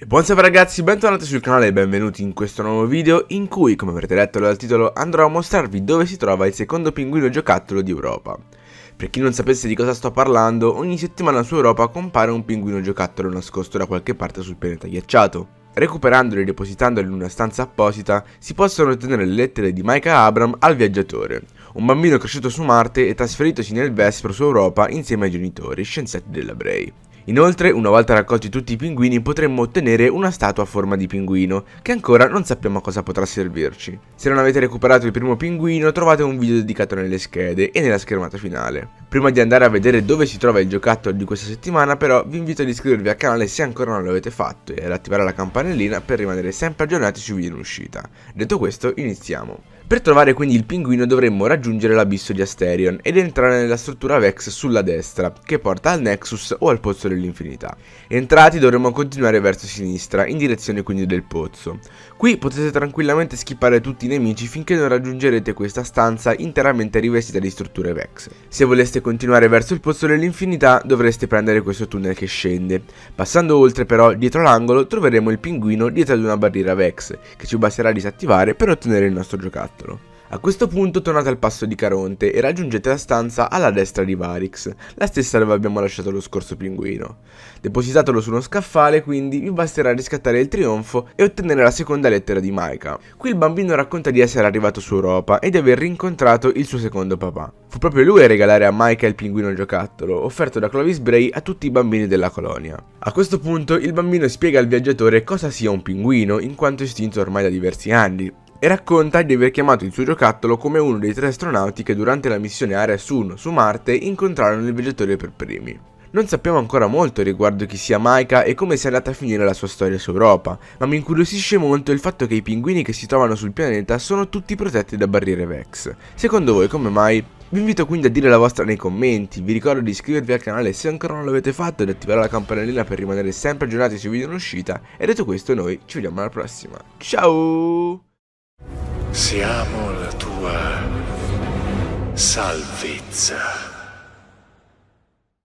E buonasera ragazzi, bentornati sul canale e benvenuti in questo nuovo video in cui, come avrete letto dal titolo, andrò a mostrarvi dove si trova il secondo pinguino giocattolo di Europa. Per chi non sapesse di cosa sto parlando, ogni settimana su Europa compare un pinguino giocattolo nascosto da qualche parte sul pianeta ghiacciato. Recuperandolo e depositandolo in una stanza apposita, si possono ottenere le lettere di Micah Abram al viaggiatore, un bambino cresciuto su Marte e trasferitosi nel Vespro su Europa insieme ai genitori, scienziati della Bray. Inoltre, una volta raccolti tutti i pinguini potremmo ottenere una statua a forma di pinguino, che ancora non sappiamo a cosa potrà servirci. Se non avete recuperato il primo pinguino trovate un video dedicato nelle schede e nella schermata finale. Prima di andare a vedere dove si trova il giocattolo di questa settimana però vi invito ad iscrivervi al canale se ancora non l'avete fatto e ad attivare la campanellina per rimanere sempre aggiornati sui video in uscita. Detto questo iniziamo. Per trovare quindi il pinguino dovremmo raggiungere l'abisso di Asterion ed entrare nella struttura Vex sulla destra, che porta al Nexus o al Pozzo dell'Infinità. Entrati dovremmo continuare verso sinistra, in direzione quindi del pozzo. Qui potete tranquillamente schippare tutti i nemici finché non raggiungerete questa stanza interamente rivestita di strutture Vex. Se voleste voleste continuare verso il posto dell'infinità dovreste prendere questo tunnel che scende. Passando oltre però, dietro l'angolo, troveremo il pinguino dietro ad una barriera Vex, che ci basterà disattivare per ottenere il nostro giocattolo. A questo punto tornate al passo di Caronte e raggiungete la stanza alla destra di Varix, la stessa dove abbiamo lasciato lo scorso pinguino. Depositatelo su uno scaffale quindi vi basterà riscattare il trionfo e ottenere la seconda lettera di Maika. Qui il bambino racconta di essere arrivato su Europa e di aver rincontrato il suo secondo papà. Fu proprio lui a regalare a Maika il pinguino giocattolo, offerto da Clovis Bray a tutti i bambini della colonia. A questo punto il bambino spiega al viaggiatore cosa sia un pinguino, in quanto estinto ormai da diversi anni, e racconta di aver chiamato il suo giocattolo come uno dei tre astronauti che durante la missione Area 1 su Marte incontrarono il viaggiatore per primi. Non sappiamo ancora molto riguardo chi sia Maika e come sia andata a finire la sua storia su Europa, ma mi incuriosisce molto il fatto che i pinguini che si trovano sul pianeta sono tutti protetti da barriere Vex. Secondo voi come mai? Vi invito quindi a dire la vostra nei commenti, vi ricordo di iscrivervi al canale se ancora non l'avete fatto e di attivare la campanellina per rimanere sempre aggiornati sui video in uscita e detto questo noi ci vediamo alla prossima. Ciao! Siamo la tua salvezza.